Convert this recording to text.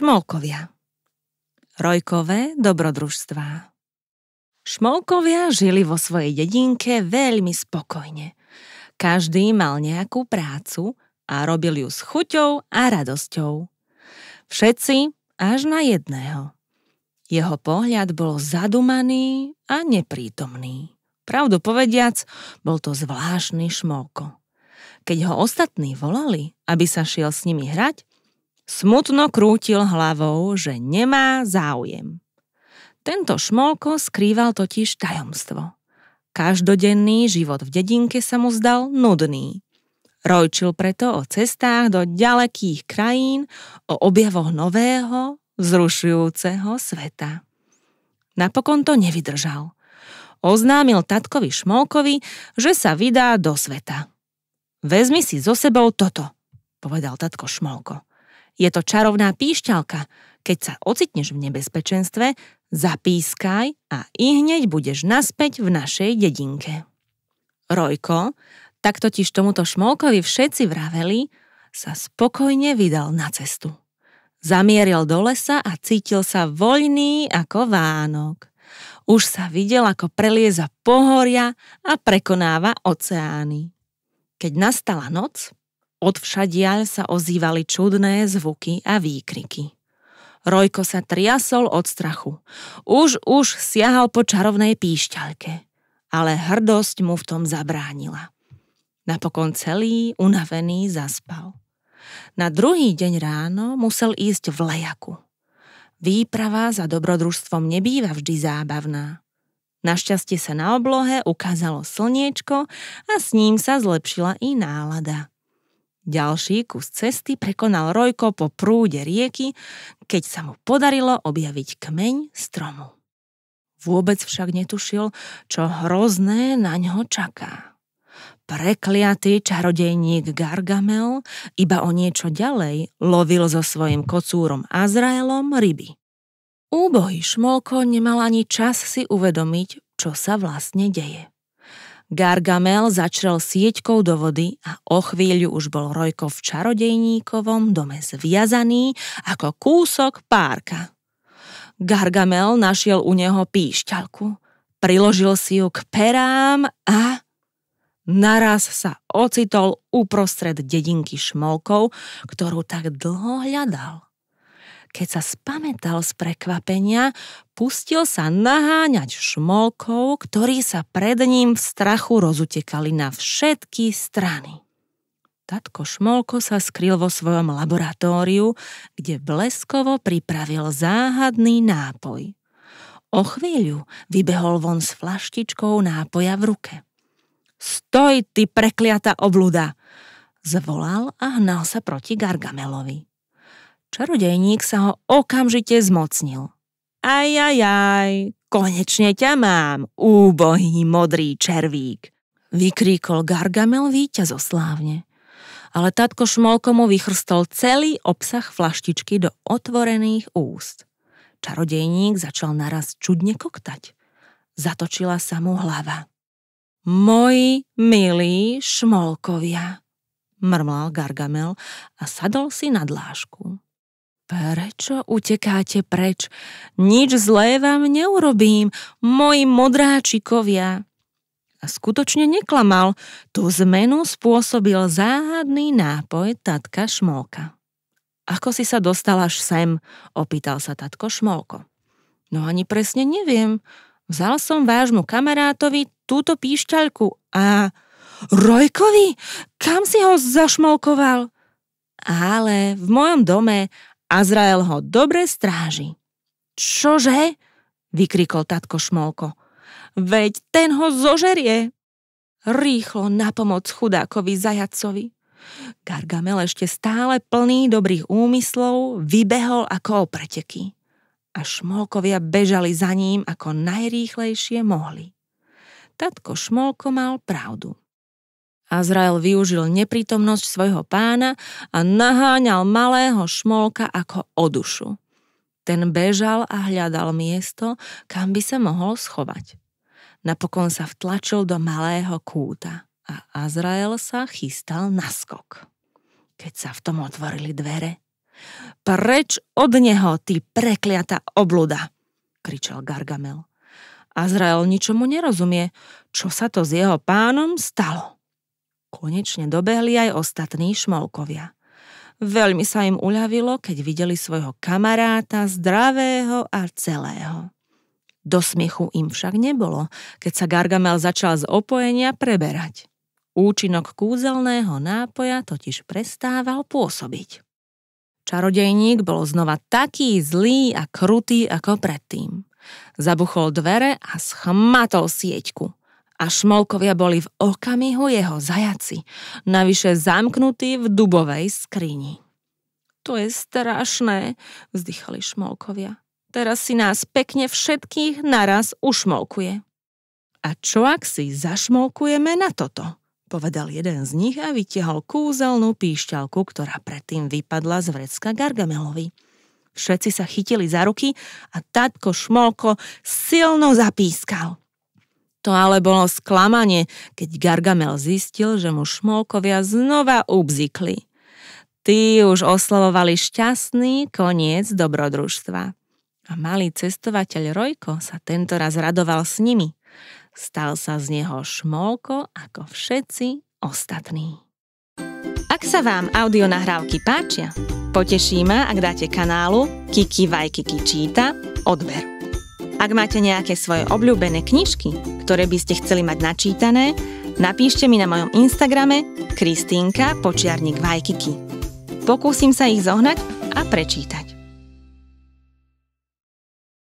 Šmolkovia Rojkové dobrodružstvá Šmolkovia žili vo svojej dedinke veľmi spokojne. Každý mal nejakú prácu a robil ju s chuťou a radosťou. Všetci až na jedného. Jeho pohľad bol zadumaný a neprítomný. Pravdu povediac, bol to zvláštny šmolko. Keď ho ostatní volali, aby sa šiel s nimi hrať, Smutno krútil hlavou, že nemá záujem. Tento šmolko skrýval totiž tajomstvo. Každodenný život v dedinke sa mu zdal nudný. Rojčil preto o cestách do ďalekých krajín, o objavoch nového, vzrušujúceho sveta. Napokon to nevydržal. Oznámil tatkovi Šmolkovi, že sa vydá do sveta. Vezmi si so sebou toto, povedal tatko Šmolko. Je to čarovná píšťalka. Keď sa ocitneš v nebezpečenstve, zapískaj a i hneď budeš naspäť v našej dedinke. Rojko, tak totiž tomuto šmolkovi všetci vraveli, sa spokojne vydal na cestu. Zamieril do lesa a cítil sa voľný ako Vánok. Už sa videl, ako prelieza pohoria a prekonáva oceány. Keď nastala noc, Odvšadiaľ sa ozývali čudné zvuky a výkriky. Rojko sa triasol od strachu. Už, už siahal po čarovnej píšťalke. Ale hrdosť mu v tom zabránila. Napokon celý, unavený, zaspal. Na druhý deň ráno musel ísť v lejaku. Výprava za dobrodružstvom nebýva vždy zábavná. Našťastie sa na oblohe ukázalo slniečko a s ním sa zlepšila i nálada. Ďalší kus cesty prekonal Rojko po prúde rieky, keď sa mu podarilo objaviť kmeň stromu. Vôbec však netušil, čo hrozné na ňo čaká. Prekliatý čarodejník Gargamel iba o niečo ďalej lovil so svojim kocúrom Azraelom ryby. Úbohý šmolko nemal ani čas si uvedomiť, čo sa vlastne deje. Gargamel začrel sieťkou do vody a o chvíľu už bol Rojko v čarodejníkovom dome zviazaný ako kúsok párka. Gargamel našiel u neho píšťalku, priložil si ju k perám a naraz sa ocitol uprostred dedinky šmolkov, ktorú tak dlho hľadal. Keď sa spametal z prekvapenia, pustil sa naháňať šmolkov, ktorí sa pred ním v strachu rozutekali na všetky strany. Tatko Šmolko sa skryl vo svojom laboratóriu, kde bleskovo pripravil záhadný nápoj. O chvíľu vybehol von s flaštičkou nápoja v ruke. Stoj, ty prekliata obluda! Zvolal a hnal sa proti Gargamelovi. Čarodejník sa ho okamžite zmocnil. Aj, aj, aj, konečne ťa mám, úbohý modrý červík, vykríkol Gargamel víťazoslávne. Ale tatko Šmolko mu vychrstol celý obsah flaštičky do otvorených úst. Čarodejník začal naraz čudne koktať. Zatočila sa mu hlava. Moji milí šmolkovia, mrmlal Gargamel a sadol si na dlášku. Prečo utekáte preč? Nič zlé vám neurobím, moji modráčikovia. A skutočne neklamal, tú zmenu spôsobil záhadný nápoj tatka Šmolka. Ako si sa dostal až sem? Opýtal sa tatko Šmolko. No ani presne neviem. Vzal som vášmu kamarátovi túto píšťalku a... Rojkovi? Kam si ho zašmolkoval? Ale v mojom dome Azrael ho dobre stráži. Čože? vykrikol tatko Šmolko. Veď ten ho zožerie. Rýchlo na pomoc chudákovi zajacovi. Gargamel ešte stále plný dobrých úmyslov vybehol ako o preteky. A šmolkovia bežali za ním ako najrýchlejšie mohli. Tatko Šmolko mal pravdu. Azrael využil neprítomnosť svojho pána a naháňal malého šmolka ako odušu. Ten bežal a hľadal miesto, kam by sa mohol schovať. Napokon sa vtlačil do malého kúta a Azrael sa chystal na skok. Keď sa v tom otvorili dvere, preč od neho, ty prekliata obluda, kričal Gargamel. Azrael ničomu nerozumie, čo sa to s jeho pánom stalo konečne dobehli aj ostatní šmolkovia. Veľmi sa im uľavilo, keď videli svojho kamaráta zdravého a celého. Do smiechu im však nebolo, keď sa Gargamel začal z opojenia preberať. Účinok kúzelného nápoja totiž prestával pôsobiť. Čarodejník bol znova taký zlý a krutý ako predtým. Zabuchol dvere a schmatol sieťku a šmolkovia boli v okamihu jeho zajaci, navyše zamknutí v dubovej skrini. To je strašné, vzdychali šmolkovia. Teraz si nás pekne všetkých naraz ušmolkuje. A čo ak si zašmolkujeme na toto? Povedal jeden z nich a vytiahol kúzelnú píšťalku, ktorá predtým vypadla z vrecka Gargamelovi. Všetci sa chytili za ruky a tatko Šmolko silno zapískal. To ale bolo sklamanie, keď Gargamel zistil, že mu šmolkovia znova ubzikli. Tí už oslovovali šťastný koniec dobrodružstva. A malý cestovateľ Rojko sa tentoraz radoval s nimi. Stal sa z neho šmolko ako všetci ostatní. Ak sa vám audionahrávky páčia, poteší ma, ak dáte kanálu Kiki Vajkiki číta odber. Ak máte nejaké svoje obľúbené knižky, ktoré by ste chceli mať načítané, napíšte mi na mojom Instagrame Kristínka počiarník Vajkiki. Pokúsim sa ich zohnať a prečítať.